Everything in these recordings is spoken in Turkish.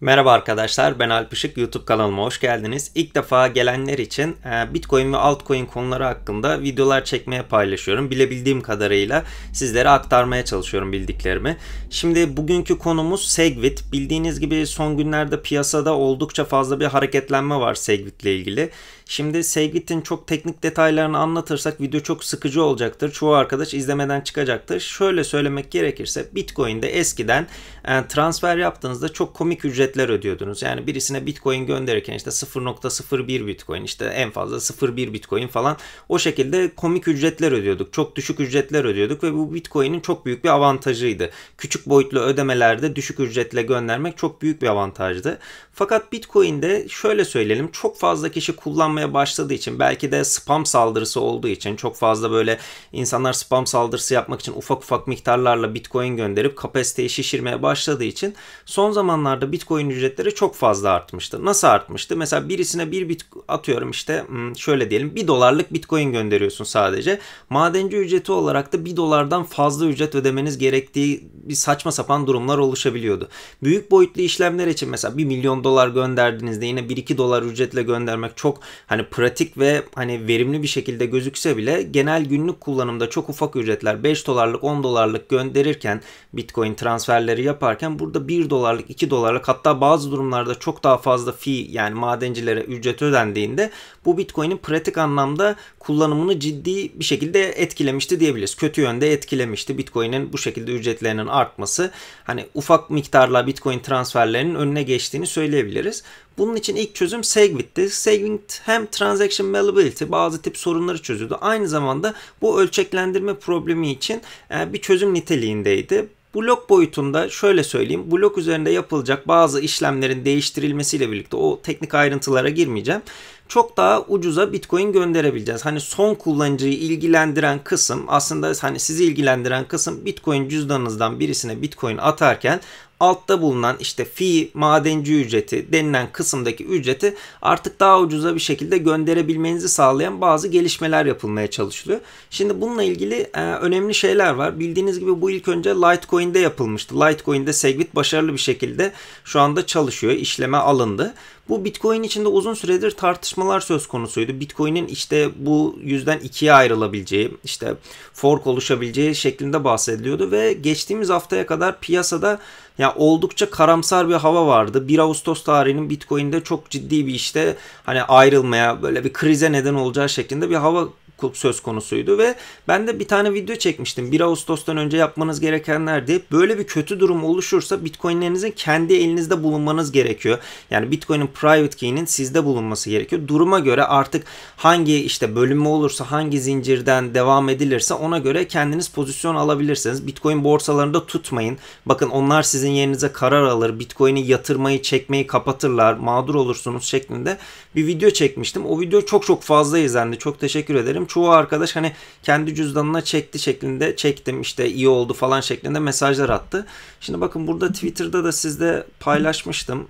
Merhaba arkadaşlar ben Alp Işık YouTube kanalıma hoş geldiniz. İlk defa gelenler için e, Bitcoin ve altcoin konuları hakkında videolar çekmeye paylaşıyorum. Bilebildiğim kadarıyla sizlere aktarmaya çalışıyorum bildiklerimi. Şimdi bugünkü konumuz Segwit. Bildiğiniz gibi son günlerde piyasada oldukça fazla bir hareketlenme var Segwit ile ilgili. Şimdi Segwit'in çok teknik detaylarını anlatırsak video çok sıkıcı olacaktır. Çoğu arkadaş izlemeden çıkacaktır. Şöyle söylemek gerekirse Bitcoin'de eskiden e, transfer yaptığınızda çok komik ücret ücretler ödüyordunuz. Yani birisine bitcoin gönderirken işte 0.01 bitcoin işte en fazla 0.1 bitcoin falan o şekilde komik ücretler ödüyorduk. Çok düşük ücretler ödüyorduk ve bu bitcoin'in çok büyük bir avantajıydı. Küçük boyutlu ödemelerde düşük ücretle göndermek çok büyük bir avantajdı. Fakat bitcoin'de şöyle söyleyelim çok fazla kişi kullanmaya başladığı için belki de spam saldırısı olduğu için çok fazla böyle insanlar spam saldırısı yapmak için ufak ufak miktarlarla bitcoin gönderip kapasiteyi şişirmeye başladığı için son zamanlarda bitcoin Bitcoin ücretleri çok fazla artmıştı. Nasıl artmıştı? Mesela birisine bir bit atıyorum işte hmm, şöyle diyelim bir dolarlık Bitcoin gönderiyorsun sadece. Madenci ücreti olarak da bir dolardan fazla ücret ödemeniz gerektiği bir saçma sapan durumlar oluşabiliyordu. Büyük boyutlu işlemler için mesela 1 milyon dolar gönderdiğinizde yine 1-2 dolar ücretle göndermek çok hani pratik ve hani verimli bir şekilde gözükse bile genel günlük kullanımda çok ufak ücretler 5 dolarlık 10 dolarlık gönderirken Bitcoin transferleri yaparken burada 1 dolarlık 2 dolarlık hatta hatta bazı durumlarda çok daha fazla fee yani madencilere ücret ödendiğinde bu Bitcoin'in pratik anlamda kullanımını ciddi bir şekilde etkilemişti diyebiliriz. Kötü yönde etkilemişti. Bitcoin'in bu şekilde ücretlerinin artması hani ufak miktarla Bitcoin transferlerinin önüne geçtiğini söyleyebiliriz. Bunun için ilk çözüm Segwit'ti. Segwit hem transaction malleability bazı tip sorunları çözüyordu. Aynı zamanda bu ölçeklendirme problemi için e, bir çözüm niteliğindeydi. Blok boyutunda şöyle söyleyeyim. Blok üzerinde yapılacak bazı işlemlerin değiştirilmesiyle birlikte o teknik ayrıntılara girmeyeceğim. Çok daha ucuza Bitcoin gönderebileceğiz. Hani son kullanıcıyı ilgilendiren kısım aslında hani sizi ilgilendiren kısım Bitcoin cüzdanınızdan birisine Bitcoin atarken altta bulunan işte fi madenci ücreti denilen kısımdaki ücreti artık daha ucuza bir şekilde gönderebilmenizi sağlayan bazı gelişmeler yapılmaya çalışılıyor. Şimdi bununla ilgili e, önemli şeyler var. Bildiğiniz gibi bu ilk önce Litecoin'de yapılmıştı. Litecoin'de Segwit başarılı bir şekilde şu anda çalışıyor. işleme alındı. Bu Bitcoin içinde uzun süredir tartışmalar söz konusuydu. Bitcoin'in işte bu yüzden ikiye ayrılabileceği, işte fork oluşabileceği şeklinde bahsediliyordu ve geçtiğimiz haftaya kadar piyasada ya yani oldukça karamsar bir hava vardı. 1 Ağustos tarihinin Bitcoin'de çok ciddi bir işte hani ayrılmaya böyle bir krize neden olacağı şeklinde bir hava söz konusuydu ve ben de bir tane video çekmiştim. 1 Ağustos'tan önce yapmanız gerekenler diye böyle bir kötü durum oluşursa Bitcoin'lerinizin kendi elinizde bulunmanız gerekiyor. Yani Bitcoin'in private key'inin sizde bulunması gerekiyor. Duruma göre artık hangi işte bölünme olursa hangi zincirden devam edilirse ona göre kendiniz pozisyon alabilirsiniz. Bitcoin borsalarında tutmayın. Bakın onlar sizin yerinize karar alır. Bitcoin'i yatırmayı, çekmeyi kapatırlar. Mağdur olursunuz şeklinde bir video çekmiştim. O video çok çok fazla izlendi. Çok teşekkür ederim çoğu arkadaş hani kendi cüzdanına çekti şeklinde çektim işte iyi oldu falan şeklinde mesajlar attı. Şimdi bakın burada Twitter'da da sizde paylaşmıştım.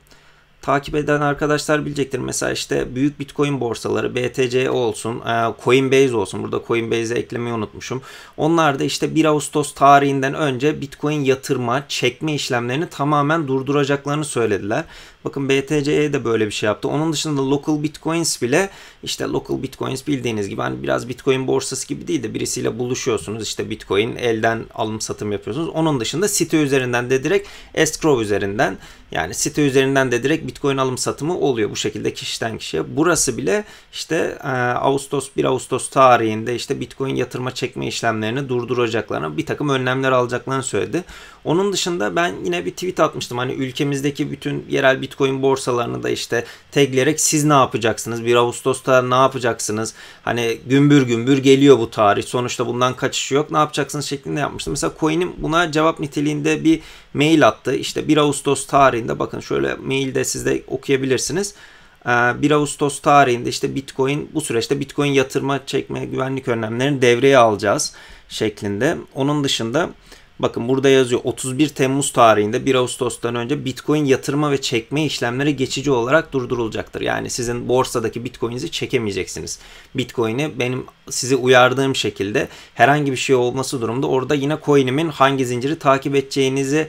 Takip eden arkadaşlar bilecektir. Mesela işte büyük Bitcoin borsaları BTC olsun, e, Coinbase olsun. Burada Coinbase'i eklemeyi unutmuşum. Onlar da işte 1 Ağustos tarihinden önce Bitcoin yatırma, çekme işlemlerini tamamen durduracaklarını söylediler. Bakın BTCE de böyle bir şey yaptı. Onun dışında local bitcoins bile işte local bitcoins bildiğiniz gibi hani biraz bitcoin borsası gibi değil de birisiyle buluşuyorsunuz. işte bitcoin elden alım satım yapıyorsunuz. Onun dışında site üzerinden de direkt escrow üzerinden yani site üzerinden de direkt bitcoin alım satımı oluyor bu şekilde kişiden kişiye. Burası bile işte e, Ağustos 1 Ağustos tarihinde işte bitcoin yatırma çekme işlemlerini durduracaklarına bir takım önlemler alacaklarını söyledi. Onun dışında ben yine bir tweet atmıştım. Hani ülkemizdeki bütün yerel bitcoin Bitcoin borsalarını da işte tagleyerek siz ne yapacaksınız? 1 Ağustos'ta ne yapacaksınız? Hani gümbür gümbür geliyor bu tarih. Sonuçta bundan kaçış yok. Ne yapacaksınız şeklinde yapmıştım. Mesela Coin'im buna cevap niteliğinde bir mail attı. İşte 1 Ağustos tarihinde bakın şöyle mailde siz de okuyabilirsiniz. 1 ee, Ağustos tarihinde işte Bitcoin bu süreçte Bitcoin yatırma çekme güvenlik önlemlerini devreye alacağız şeklinde. Onun dışında Bakın burada yazıyor 31 Temmuz tarihinde 1 Ağustos'tan önce Bitcoin yatırma ve çekme işlemleri geçici olarak durdurulacaktır. Yani sizin borsadaki Bitcoin'inizi çekemeyeceksiniz. Bitcoin'i benim sizi uyardığım şekilde herhangi bir şey olması durumda orada yine coin'imin hangi zinciri takip edeceğinizi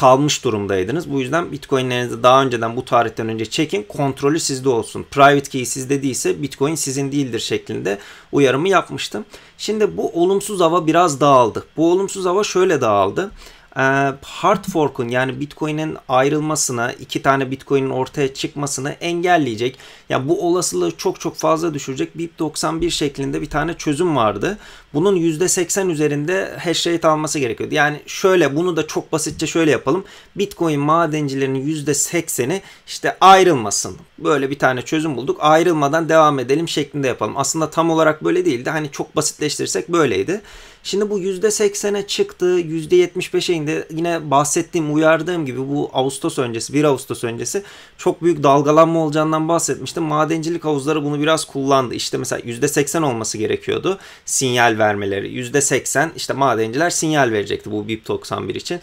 kalmış durumdaydınız. Bu yüzden Bitcoin'lerinizi daha önceden bu tarihten önce çekin. Kontrolü sizde olsun. Private key sizde değilse Bitcoin sizin değildir şeklinde uyarımı yapmıştım. Şimdi bu olumsuz hava biraz dağıldı. Bu olumsuz hava şöyle dağıldı ee, hard fork'un yani Bitcoin'in ayrılmasına, iki tane Bitcoin'in ortaya çıkmasını engelleyecek. Ya yani bu olasılığı çok çok fazla düşürecek BIP91 şeklinde bir tane çözüm vardı bunun %80 üzerinde hash rate alması gerekiyordu. Yani şöyle bunu da çok basitçe şöyle yapalım. Bitcoin madencilerinin %80'i işte ayrılmasın. Böyle bir tane çözüm bulduk. Ayrılmadan devam edelim şeklinde yapalım. Aslında tam olarak böyle değildi. Hani çok basitleştirsek böyleydi. Şimdi bu %80'e çıktı, %75'e indi. Yine bahsettiğim, uyardığım gibi bu Ağustos öncesi, 1 Ağustos öncesi çok büyük dalgalanma olacağından bahsetmiştim. Madencilik havuzları bunu biraz kullandı. İşte mesela %80 olması gerekiyordu sinyal sinyal vermeleri. %80 işte madenciler sinyal verecekti bu BIP 91 için.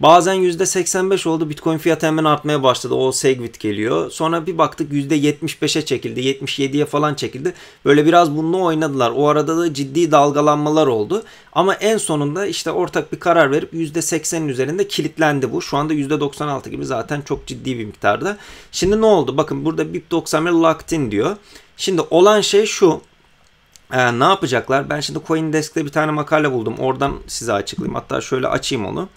Bazen %85 oldu. Bitcoin fiyatı hemen artmaya başladı. O Segwit geliyor. Sonra bir baktık %75'e çekildi. 77'ye falan çekildi. Böyle biraz bununla oynadılar. O arada da ciddi dalgalanmalar oldu. Ama en sonunda işte ortak bir karar verip %80'in üzerinde kilitlendi bu. Şu anda %96 gibi zaten çok ciddi bir miktarda. Şimdi ne oldu? Bakın burada BIP 91 locked in diyor. Şimdi olan şey şu. Ee, ne yapacaklar? Ben şimdi Coindesk'te bir tane makale buldum. Oradan size açıklayayım. Hatta şöyle açayım onu.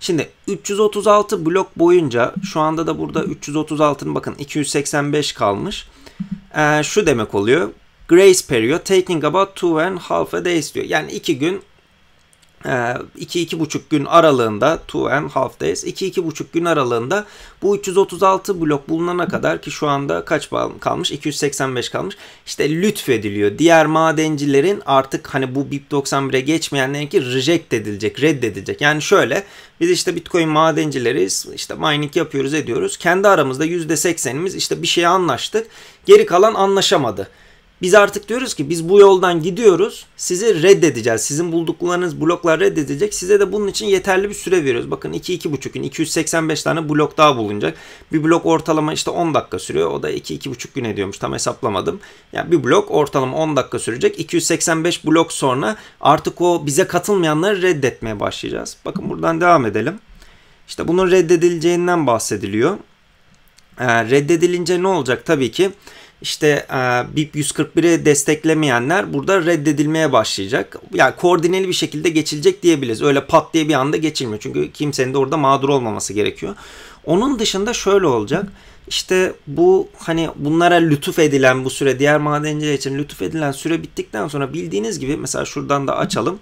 Şimdi 336 blok boyunca şu anda da burada 336'nın bakın 285 kalmış. Ee, şu demek oluyor. Grace period taking about two and half a days diyor. Yani iki gün 2-2,5 ee, gün aralığında two and half days 2-2,5 gün aralığında bu 336 blok bulunana kadar ki şu anda kaç kalmış 285 kalmış işte lütfediliyor diğer madencilerin artık hani bu BIP 91'e geçmeyenlerinki reject edilecek reddedilecek yani şöyle biz işte bitcoin madencileriz işte mining yapıyoruz ediyoruz kendi aramızda %80'imiz işte bir şeye anlaştık geri kalan anlaşamadı biz artık diyoruz ki biz bu yoldan gidiyoruz. Sizi reddedeceğiz. Sizin bulduklarınız bloklar reddedecek, Size de bunun için yeterli bir süre veriyoruz. Bakın 2-2,5 gün 285 tane blok daha bulunacak. Bir blok ortalama işte 10 dakika sürüyor. O da 2-2,5 gün ediyormuş. Tam hesaplamadım. Yani bir blok ortalama 10 dakika sürecek. 285 blok sonra artık o bize katılmayanları reddetmeye başlayacağız. Bakın buradan devam edelim. İşte bunun reddedileceğinden bahsediliyor. Ee, reddedilince ne olacak? Tabii ki işte e, BIP 141'i desteklemeyenler burada reddedilmeye başlayacak. Yani koordineli bir şekilde geçilecek diyebiliriz. Öyle pat diye bir anda geçilmiyor. Çünkü kimsenin de orada mağdur olmaması gerekiyor. Onun dışında şöyle olacak. İşte bu hani bunlara lütuf edilen bu süre diğer madenciler için lütuf edilen süre bittikten sonra bildiğiniz gibi mesela şuradan da açalım.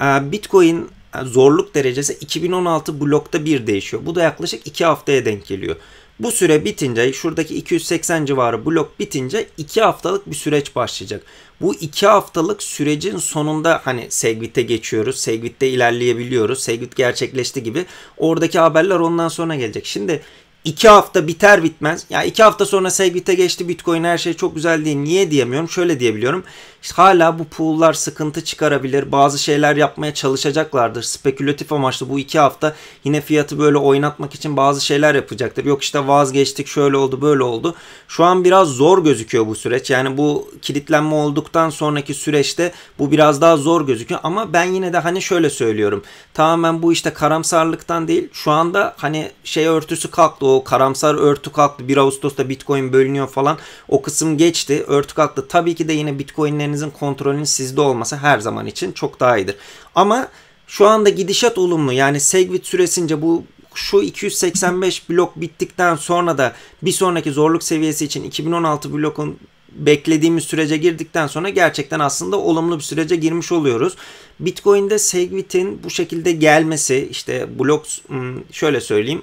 E, Bitcoin e, zorluk derecesi 2016 blokta bir değişiyor. Bu da yaklaşık 2 haftaya denk geliyor. Bu süre bitince şuradaki 280 civarı blok bitince 2 haftalık bir süreç başlayacak. Bu 2 haftalık sürecin sonunda hani Segwit'e geçiyoruz. Segwit'te ilerleyebiliyoruz. Segwit gerçekleşti gibi. Oradaki haberler ondan sonra gelecek. Şimdi 2 hafta biter bitmez. Ya yani 2 hafta sonra Segwit'e geçti Bitcoin her şey çok güzel değil. Niye diyemiyorum? Şöyle diyebiliyorum. İşte hala bu pool'lar sıkıntı çıkarabilir. Bazı şeyler yapmaya çalışacaklardır. Spekülatif amaçlı bu 2 hafta yine fiyatı böyle oynatmak için bazı şeyler yapacaktır. Yok işte vazgeçtik şöyle oldu böyle oldu. Şu an biraz zor gözüküyor bu süreç. Yani bu kilitlenme olduktan sonraki süreçte bu biraz daha zor gözüküyor. Ama ben yine de hani şöyle söylüyorum. Tamamen bu işte karamsarlıktan değil. Şu anda hani şey örtüsü kalktı karamsar örtü kalktı 1 Ağustos'ta Bitcoin bölünüyor falan o kısım geçti. örtü kalktı tabii ki de yine Bitcoin'lerinizin kontrolünün sizde olması her zaman için çok daha iyidir. Ama şu anda gidişat olumlu. Yani Segwit süresince bu şu 285 blok bittikten sonra da bir sonraki zorluk seviyesi için 2016 blokun beklediğimiz sürece girdikten sonra gerçekten aslında olumlu bir sürece girmiş oluyoruz. Bitcoin'de Segwit'in bu şekilde gelmesi işte blok hmm, şöyle söyleyeyim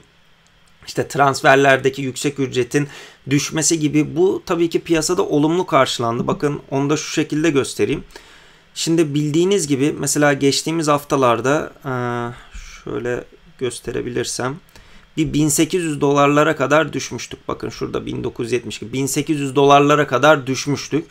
işte transferlerdeki yüksek ücretin düşmesi gibi bu tabii ki piyasada olumlu karşılandı. Bakın onu da şu şekilde göstereyim. Şimdi bildiğiniz gibi mesela geçtiğimiz haftalarda e, şöyle gösterebilirsem bir 1800 dolarlara kadar düşmüştük. Bakın şurada 1970 1800 dolarlara kadar düşmüştük.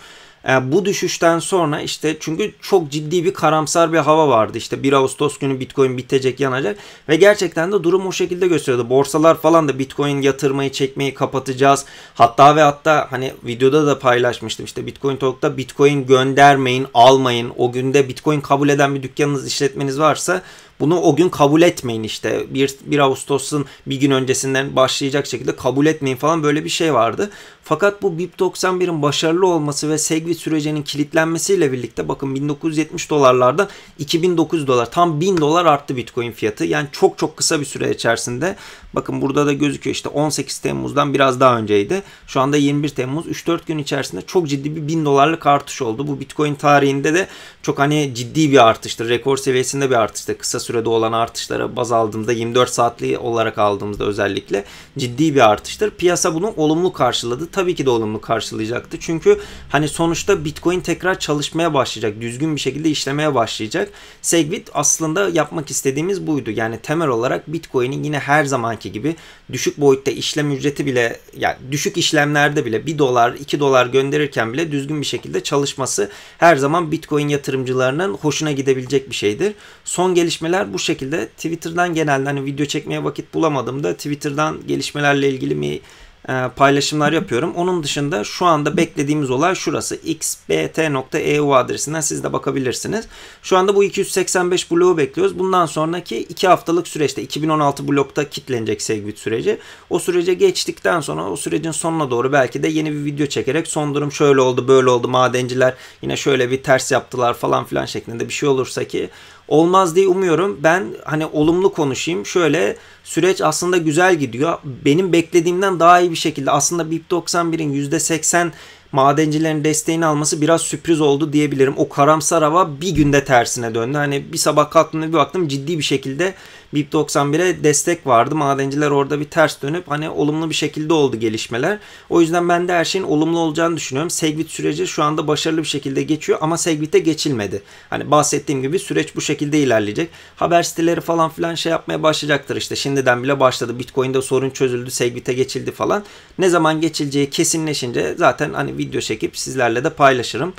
E, bu düşüşten sonra işte çünkü çok ciddi bir karamsar bir hava vardı. İşte 1 Ağustos günü Bitcoin bitecek, yanacak ve gerçekten de durum o şekilde gösteriyordu. Borsalar falan da Bitcoin yatırmayı, çekmeyi kapatacağız. Hatta ve hatta hani videoda da paylaşmıştım. işte Bitcoin Talk'ta Bitcoin göndermeyin, almayın. O günde Bitcoin kabul eden bir dükkanınız, işletmeniz varsa bunu o gün kabul etmeyin işte. 1, 1 Ağustos'un bir gün öncesinden başlayacak şekilde kabul etmeyin falan böyle bir şey vardı. Fakat bu BIP 91'in başarılı olması ve Segwit sürecinin kilitlenmesiyle birlikte bakın 1970 dolarlardan 2.900 dolar tam 1000 dolar arttı Bitcoin fiyatı. Yani çok çok kısa bir süre içerisinde Bakın burada da gözüküyor işte 18 Temmuz'dan biraz daha önceydi. Şu anda 21 Temmuz 3-4 gün içerisinde çok ciddi bir 1000 dolarlık artış oldu. Bu Bitcoin tarihinde de çok hani ciddi bir artıştır. Rekor seviyesinde bir artıştır. Kısa sürede olan artışlara baz aldığımızda 24 saatli olarak aldığımızda özellikle ciddi bir artıştır. Piyasa bunu olumlu karşıladı. Tabii ki de olumlu karşılayacaktı. Çünkü hani sonuçta Bitcoin tekrar çalışmaya başlayacak. Düzgün bir şekilde işlemeye başlayacak. Segwit aslında yapmak istediğimiz buydu. Yani temel olarak Bitcoin'in yine her zaman zamanki gibi düşük boyutta işlem ücreti bile yani düşük işlemlerde bile 1 dolar 2 dolar gönderirken bile düzgün bir şekilde çalışması her zaman Bitcoin yatırımcılarının hoşuna gidebilecek bir şeydir. Son gelişmeler bu şekilde. Twitter'dan genelde hani video çekmeye vakit bulamadım da Twitter'dan gelişmelerle ilgili mi e, paylaşımlar yapıyorum. Onun dışında şu anda beklediğimiz olay şurası. xbt.eu adresinden siz de bakabilirsiniz. Şu anda bu 285 bloğu bekliyoruz. Bundan sonraki 2 haftalık süreçte 2016 blokta kitlenecek Segwit süreci. O sürece geçtikten sonra o sürecin sonuna doğru belki de yeni bir video çekerek son durum şöyle oldu böyle oldu madenciler yine şöyle bir ters yaptılar falan filan şeklinde bir şey olursa ki olmaz diye umuyorum. Ben hani olumlu konuşayım. Şöyle süreç aslında güzel gidiyor. Benim beklediğimden daha iyi bir şekilde aslında BIP91'in %80 madencilerin desteğini alması biraz sürpriz oldu diyebilirim. O karamsar hava bir günde tersine döndü. Hani bir sabah kalktım bir baktım ciddi bir şekilde BIP 91'e destek vardı. Madenciler orada bir ters dönüp hani olumlu bir şekilde oldu gelişmeler. O yüzden ben de her şeyin olumlu olacağını düşünüyorum. Segwit süreci şu anda başarılı bir şekilde geçiyor ama Segwit'e geçilmedi. Hani bahsettiğim gibi süreç bu şekilde ilerleyecek. Haber siteleri falan filan şey yapmaya başlayacaktır işte. Şimdiden bile başladı. Bitcoin'de sorun çözüldü. Segwit'e geçildi falan. Ne zaman geçileceği kesinleşince zaten hani video çekip sizlerle de paylaşırım.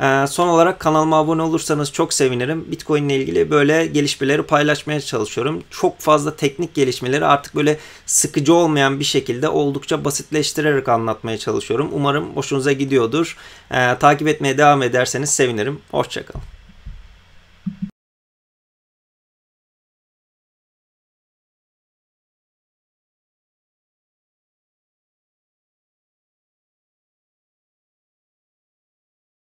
Ee, son olarak kanalıma abone olursanız çok sevinirim. Bitcoin ile ilgili böyle gelişmeleri paylaşmaya çalışıyorum. Çok fazla teknik gelişmeleri artık böyle sıkıcı olmayan bir şekilde oldukça basitleştirerek anlatmaya çalışıyorum. Umarım hoşunuza gidiyordur. Ee, takip etmeye devam ederseniz sevinirim. Hoşçakalın.